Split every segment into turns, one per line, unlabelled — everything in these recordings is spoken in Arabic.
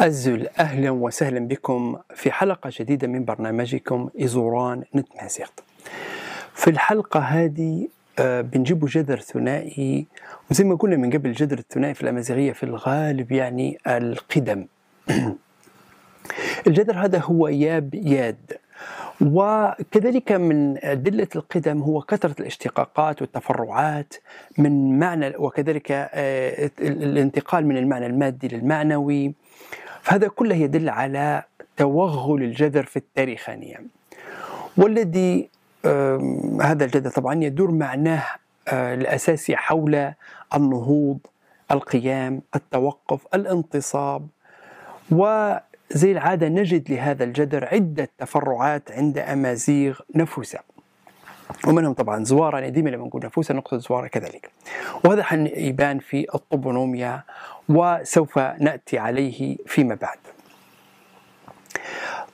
أزل اهلا وسهلا بكم في حلقه جديده من برنامجكم ازوران نتمازيغت في الحلقه هذه آه، بنجيبوا جذر ثنائي وزي ما قلنا من قبل الجذر الثنائي في الامازيغيه في الغالب يعني القدم الجذر هذا هو ياب ياد وكذلك من أدلة القدم هو كثرة الاشتقاقات والتفرعات من معنى وكذلك آه، الانتقال من المعنى المادي للمعنوي فهذا كله يدل على توغل الجذر في التاريخانية والذي هذا الجذر طبعا يدور معناه آه، الأساسي حول النهوض القيام التوقف الانتصاب وزي العادة نجد لهذا الجذر عدة تفرعات عند أمازيغ نفوسة ومنهم طبعا زوارة يعني ديما لما نقول نفوسة نقصد زوارة كذلك وهذا يبان في الطوبونوميا وسوف ناتي عليه فيما بعد.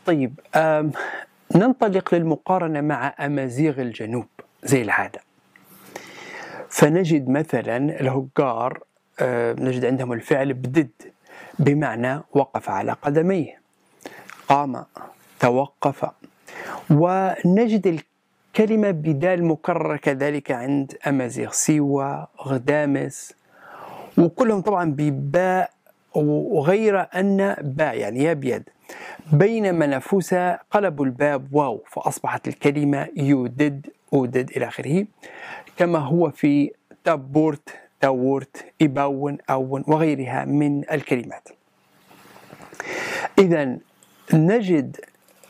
طيب ننطلق للمقارنه مع امازيغ الجنوب زي العاده. فنجد مثلا الهجار نجد عندهم الفعل بدد بمعنى وقف على قدميه قام توقف ونجد الكلمة بدال مكررة كذلك عند أمازيغ سيوا غدامس وكلهم طبعا بباء وغير أن باء يعني يا بيد بينما نفوس قلبوا الباب واو فأصبحت الكلمة يودد أودد إلى آخره كما هو في تابورت تاورت إباون أون وغيرها من الكلمات إذا نجد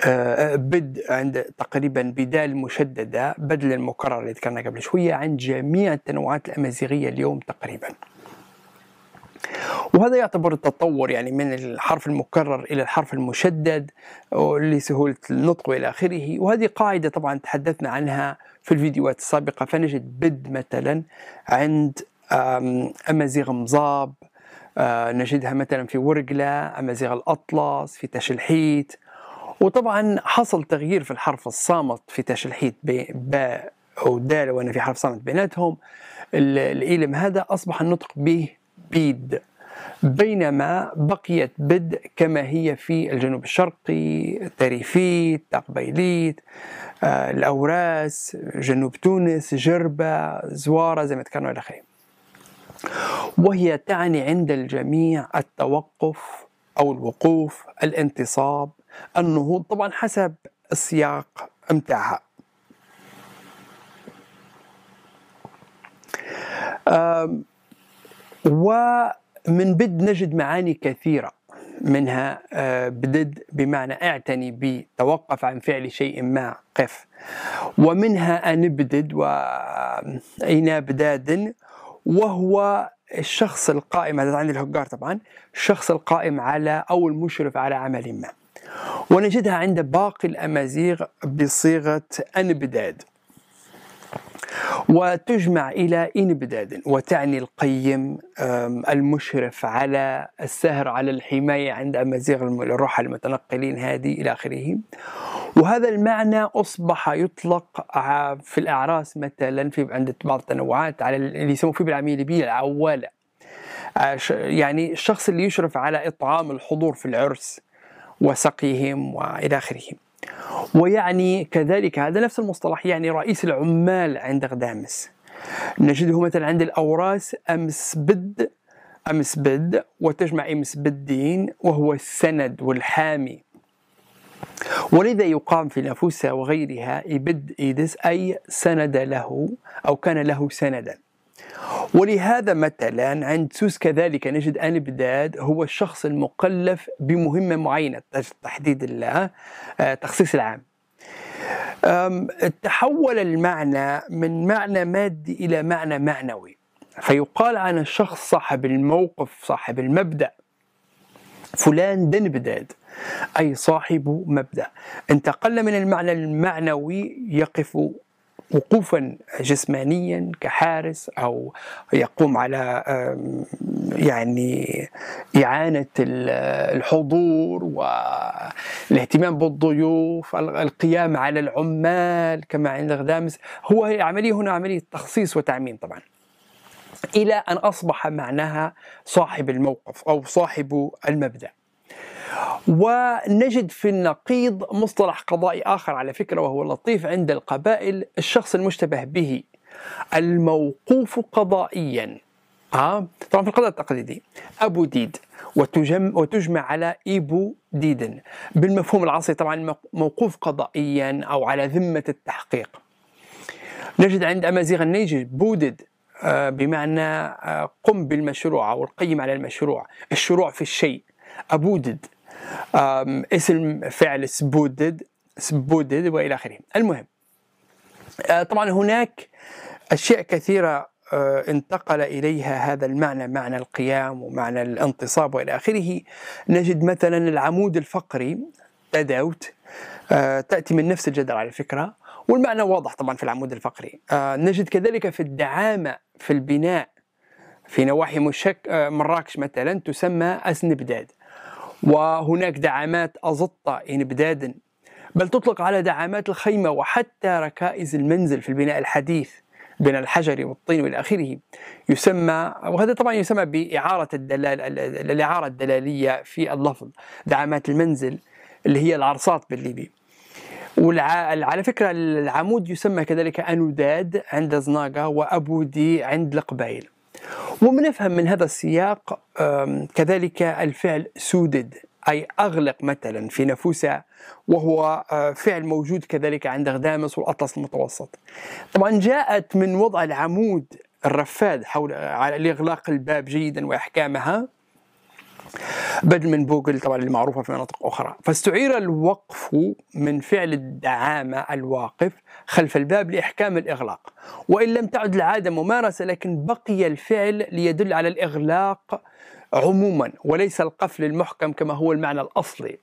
آه، بد عند تقريبا بدال مشددة بدل المكرر اللي ذكرنا قبل شوية عند جميع التنوعات الأمازيغية اليوم تقريبا وهذا يعتبر التطور يعني من الحرف المكرر إلى الحرف المشدد لسهولة النطق وإلى آخره وهذه قاعدة طبعا تحدثنا عنها في الفيديوهات السابقة فنجد بد مثلا عند أمازيغ مزاب آه، نجدها مثلا في ورقلة أمازيغ الأطلس في تشلحيت وطبعا حصل تغيير في الحرف الصامت في تشلحيت باء دال وأنا في حرف صامت بيناتهم الإيلم هذا أصبح النطق به بيد بينما بقيت بدء كما هي في الجنوب الشرقي تريفيت تقبيليت آه، الأوراس جنوب تونس جربة زوارة زي ما ذكرنا إلى آخره وهي تعني عند الجميع التوقف أو الوقوف الانتصاب النهوض طبعا حسب السياق امتاعها أم ومن بد نجد معاني كثيرة منها آه، بدد بمعنى اعتني بي توقف عن فعل شيء ما قف ومنها أنبدد وأين آه، بداد وهو الشخص القائم هذا عند الهجار طبعا الشخص القائم على أو المشرف على عمل ما ونجدها عند باقي الأمازيغ بصيغة أنبداد وتجمع إلى إنبداد وتعني القيم المشرف على السهر على الحماية عند امازيغ الرحى المتنقلين هذه إلى آخره وهذا المعنى أصبح يطلق في الأعراس مثلا في عند بعض التنوعات على اللي يسموه في بالعامية الليبية العوالة آه، يعني الشخص اللي يشرف على إطعام الحضور في العرس وسقيهم وإلى آخره ويعني كذلك هذا نفس المصطلح يعني رئيس العمال عند غدامس نجده مثلا عند الأوراس أمسبد أمسبد وتجمع أمسبدين وهو السند والحامي ولذا يقام في نافوسة وغيرها إبد إيدس أي سند له أو كان له سندا ولهذا مثلا عند سوس كذلك نجد أن بداد هو الشخص المكلف بمهمة معينة تحديد التخصيص آه، العام تحول المعنى من معنى مادي إلى معنى معنوي فيقال عن الشخص صاحب الموقف صاحب المبدأ فلان دنبداد أي صاحب مبدأ انتقل من المعنى المعنوي يقف وقوفا جسمانيا كحارس او يقوم على يعني اعانه الحضور والاهتمام بالضيوف القيام على العمال كما عند غدامس هو عمليه هنا عمليه تخصيص وتعميم طبعا الى ان اصبح معناها صاحب الموقف او صاحب المبدا ونجد في النقيض مصطلح قضائي آخر على فكرة وهو لطيف عند القبائل الشخص المشتبه به الموقوف قضائيا ها آه، طبعا في القضاء التقليدي أبو ديد وتجم وتجمع على إيبو ديدن بالمفهوم العصري طبعا موقوف قضائيا أو على ذمة التحقيق نجد عند أمازيغ النيجر بودد آه، بمعنى آه، قم بالمشروع أو القيم على المشروع الشروع في الشيء أبودد اسم فعل سبودد سبودد والى اخره المهم آه، طبعا هناك اشياء كثيره آه، انتقل اليها هذا المعنى معنى القيام ومعنى الانتصاب والى اخره نجد مثلا العمود الفقري تداوت آه، تاتي من نفس الجدر على فكره والمعنى واضح طبعا في العمود الفقري نجد كذلك في الدعامه في البناء في نواحي مشك مراكش مثلا تسمى أسنبداد وهناك دعامات أزطة إن يعني بدادن بل تطلق على دعامات الخيمة وحتى ركائز المنزل في البناء الحديث بين الحجر والطين والى اخره يسمى وهذا طبعا يسمى باعاره الدلال الاعاره الدلاليه في اللفظ دعامات المنزل اللي هي العرصات بالليبي وعلى على فكرة العمود يسمى كذلك أنوداد عند زناقة وأبودي عند القبائل ومنفهم من هذا السياق كذلك الفعل سودد أي أغلق مثلا في نفوسة وهو فعل موجود كذلك عند غدامس والأطلس المتوسط طبعا جاءت من وضع العمود الرفاد حول على لإغلاق الباب جيدا وإحكامها بدل من بوجل طبعا اللي معروفة في مناطق أخرى فاستعير الوقف من فعل الدعامة الواقف خلف الباب لإحكام الإغلاق وإن لم تعد العادة ممارسة لكن بقي الفعل ليدل على الإغلاق عموما وليس القفل المحكم كما هو المعنى الأصلي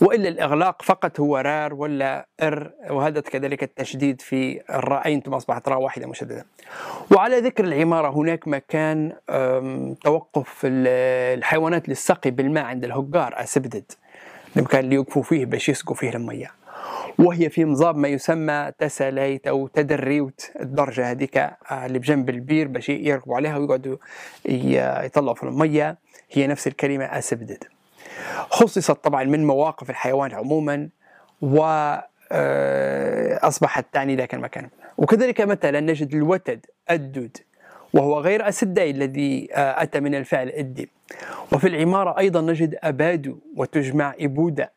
والا الاغلاق فقط هو رار ولا ار وهذا كذلك التشديد في الرائين ثم اصبحت راء واحده مشدده وعلى ذكر العماره هناك مكان توقف الحيوانات للسقي بالماء عند الهجار اسبدد المكان اللي يوقفوا فيه باش يسقوا فيه الميه وهي في مضاب ما يسمى تساليت او تدريوت الدرجه هذيك آه، اللي بجنب البير باش يركبوا عليها ويقعدوا يطلعوا في الميه هي نفس الكلمه اسبدد خصصت طبعا من مواقف الحيوان عموما و آه، أصبحت تعني ذاك المكان وكذلك مثلا نجد الوتد الدود وهو غير أسدي الذي آه، أتى من الفعل أدي وفي العمارة أيضا نجد أبادو وتجمع إبودة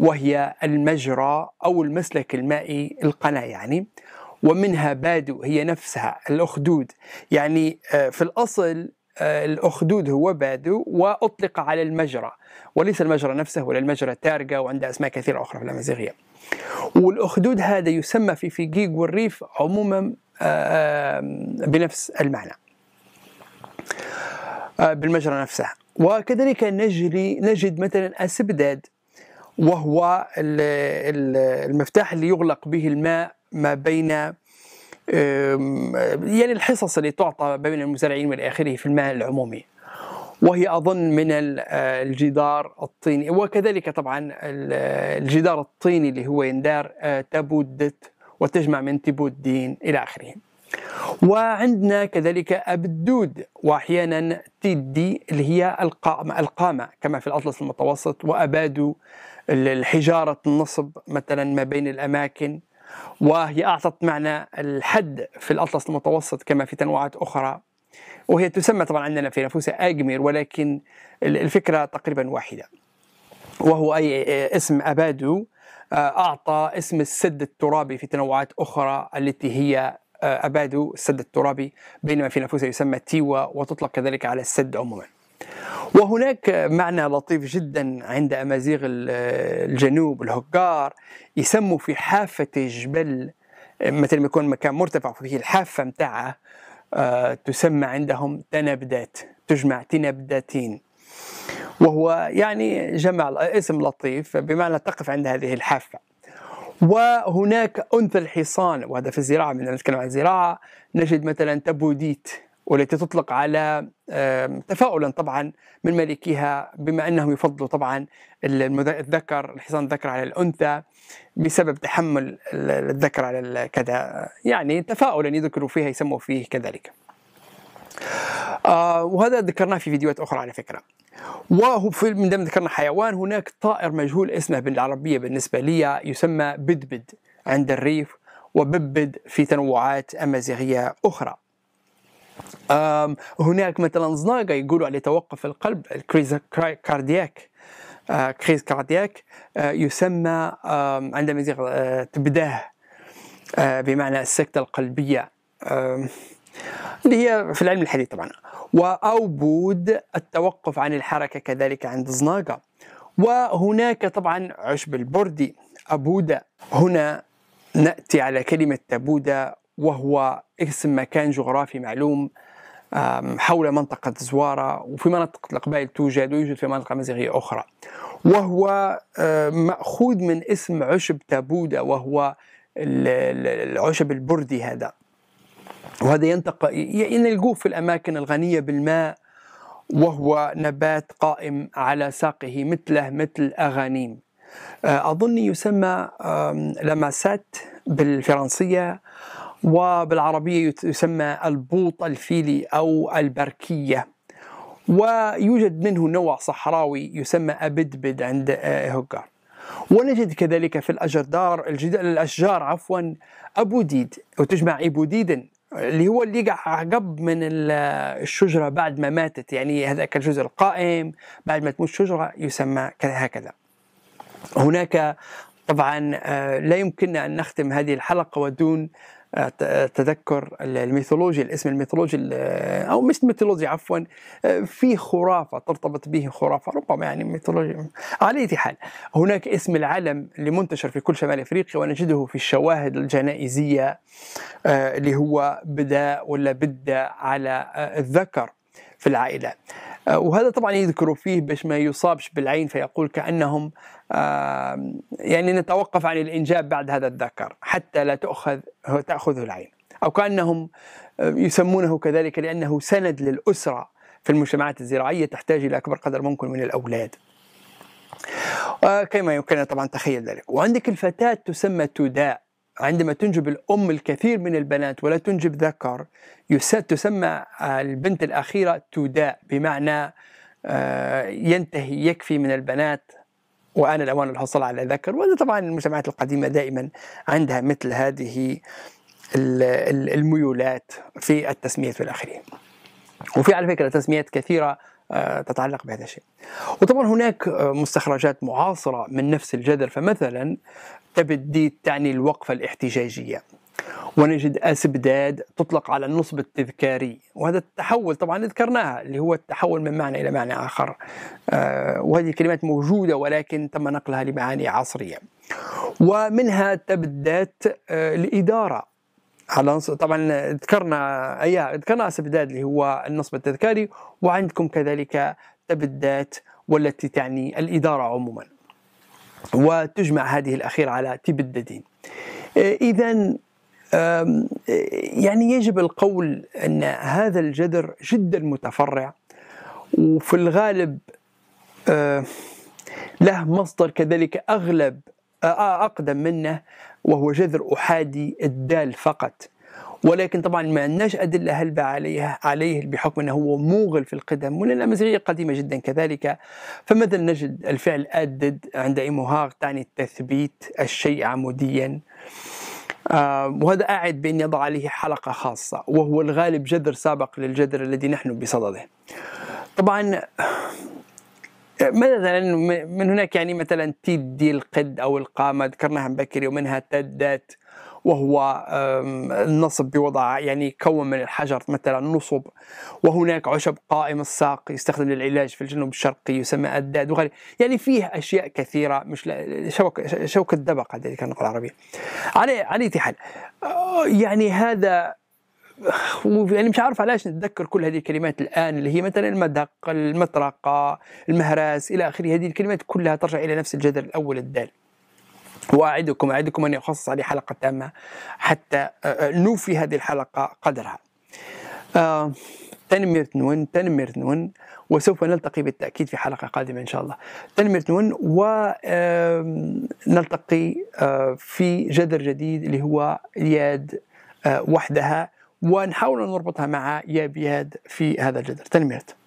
وهي المجرى أو المسلك المائي القناة يعني ومنها بادو هي نفسها الأخدود يعني آه، في الأصل آه، الأخدود هو بادو وأطلق على المجرى وليس المجرى نفسه ولا المجرى تارقة وعندها أسماء كثيرة أخرى في الأمازيغية والأخدود هذا يسمى في فيجيج والريف عموما آه، آه، بنفس المعنى بالمجرى نفسه وكذلك نجري نجد مثلا أسبداد وهو المفتاح اللي يغلق به الماء ما بين يعني الحصص اللي تعطى بين المزارعين والى اخره في المال العمومي وهي اظن من آه، الجدار الطيني وكذلك طبعا آه، الجدار الطيني اللي هو يندار آه، تبودت وتجمع من تبود دين الى اخره وعندنا كذلك أبدود وأحيانا تدي اللي هي القامة, القامة كما في الأطلس المتوسط وأبادو الحجارة النصب مثلا ما بين الأماكن وهي أعطت معنى الحد في الأطلس المتوسط كما في تنوعات أخرى وهي تسمى طبعا عندنا في نفوسها أجمير ولكن الفكرة تقريبا واحدة وهو أي اسم أبادو آه، أعطى اسم السد الترابي في تنوعات أخرى التي هي آه، أبادو السد الترابي بينما في نفوسها يسمى تيوا وتطلق كذلك على السد عموما وهناك معنى لطيف جدا عند أمازيغ الجنوب الهكار يسموا في حافة جبل مثل ما يكون مكان مرتفع فيه الحافة متاعه آه، تسمى عندهم تنبدات تجمع تنبداتين وهو يعني جمع اسم لطيف بمعنى تقف عند هذه الحافة وهناك أنثى الحصان وهذا في الزراعة من نتكلم عن الزراعة نجد مثلا تبوديت والتي تطلق على تفاؤلا طبعا من مالكيها بما انهم يفضلوا طبعا الذكر الحصان الذكر على الانثى بسبب تحمل الذكر على كذا يعني تفاؤلا يذكروا فيها يسموا فيه كذلك. آه، وهذا ذكرناه في فيديوهات اخرى على فكره. وهو في من دم ذكرنا حيوان هناك طائر مجهول اسمه بالعربيه بالنسبه لي يسمى بدبد عند الريف وببد في تنوعات امازيغيه اخرى. هناك مثلا زنايقة يقولوا على توقف القلب الكريز كاردياك أه، كريز كاردياك أه، يسمى عندما أه، تبداه بمعنى السكتة القلبية اللي هي في العلم الحديث طبعا أو بود التوقف عن الحركة كذلك عند زناقة وهناك طبعا عشب البردي أبودة هنا نأتي على كلمة تبودة وهو اسم مكان جغرافي معلوم حول منطقة زوارة وفي منطقة القبائل توجد ويوجد في منطقة مزيغية أخرى وهو آه، مأخوذ من اسم عشب تابودة وهو العشب البردي هذا وهذا ينتقى يلقوه في الأماكن الغنية بالماء وهو نبات قائم على ساقه مثله مثل أغانيم آه، أظن يسمى لماسات بالفرنسية وبالعربية يسمى البوط الفيلي أو البركية ويوجد منه نوع صحراوي يسمى أبدبد عند آه، هوجار ونجد كذلك في الأجردار الأشجار عفوا أبوديد وتجمع إبوديدا اللي هو اللي عقب من الشجرة بعد ما ماتت يعني هذاك الجزء القائم بعد ما تموت الشجرة يسمى هكذا هناك طبعا آه، لا يمكننا أن نختم هذه الحلقة ودون تذكر الميثولوجي الاسم الميثولوجي او مش الميثولوجي عفوا في خرافه ترتبط به خرافه ربما يعني ميثولوجي على اي حال هناك اسم العلم اللي منتشر في كل شمال افريقيا ونجده في الشواهد الجنائزيه آه، اللي هو بدا ولا بدا على آه، الذكر في العائله آه، وهذا طبعا يذكروا فيه باش ما يصابش بالعين فيقول كانهم يعني نتوقف عن الإنجاب بعد هذا الذكر حتى لا تأخذ تأخذه العين أو كأنهم يسمونه كذلك لأنه سند للأسرة في المجتمعات الزراعية تحتاج إلى أكبر قدر ممكن من الأولاد آه، كما يمكننا طبعا تخيل ذلك وعندك الفتاة تسمى توداء عندما تنجب الأم الكثير من البنات ولا تنجب ذكر تسمى آه، البنت الأخيرة توداء بمعنى آه، ينتهي يكفي من البنات وآن الأوان للحصول على ذكر وهذا طبعا المجتمعات القديمة دائما عندها مثل هذه الميولات في التسمية والآخرين وفي على فكرة تسميات كثيرة آه، تتعلق بهذا الشيء وطبعا هناك آه، مستخرجات معاصرة من نفس الجدل فمثلا تبديت تعني الوقفة الاحتجاجية ونجد أسبداد تطلق على النصب التذكاري وهذا التحول طبعا ذكرناها اللي هو التحول من معنى إلى معنى آخر آه، وهذه الكلمات موجودة ولكن تم نقلها لمعاني عصرية ومنها تبدات آه، الإدارة على طبعا ذكرنا اياه ذكرنا استبداد اللي هو النصب التذكاري وعندكم كذلك تبدات والتي تعني الاداره عموما وتجمع هذه الاخيره على تبددين آه، اذا يعني يجب القول أن هذا الجذر جدا متفرع وفي الغالب أه، له مصدر كذلك أغلب أقدم منه وهو جذر أحادي الدال فقط ولكن طبعا ما عندناش أدلة هلبة عليها عليه بحكم أنه هو موغل في القدم ولأن الامازيغيه قديمة جدا كذلك فمثلا نجد الفعل أدد عند ايموهاغ تعني تثبيت الشيء عموديا آه آه، وهذا أعد بأن يضع عليه حلقة خاصة وهو الغالب جذر سابق للجذر الذي نحن بصدده طبعا مثلا من هناك يعني مثلا تدي القد أو القامة ذكرناها من بكري ومنها تدت وهو النصب بوضع يعني كون من الحجر مثلا نصب وهناك عشب قائم الساق يستخدم للعلاج في الجنوب الشرقي يسمى الداد وغيره يعني فيه أشياء كثيرة مش شوكة, شوكة دبقة ذلك النقل العربي على على حال آه، يعني هذا يعني مش عارف علاش نتذكر كل هذه الكلمات الان اللي هي مثلا المدق المطرقه المهراس الى اخره هذه الكلمات كلها ترجع الى نفس الجذر الاول الدال واعدكم اعدكم ان اخصص عليه حلقه تامه حتى آه، آه، نوفي هذه الحلقه قدرها. آه، تنمير تنون تنمير تنون وسوف نلتقي بالتأكيد في حلقة قادمة إن شاء الله تنمير تنون ونلتقي في جذر جديد اللي هو ياد وحدها ونحاول أن نربطها مع يا بياد في هذا الجذر تنميرت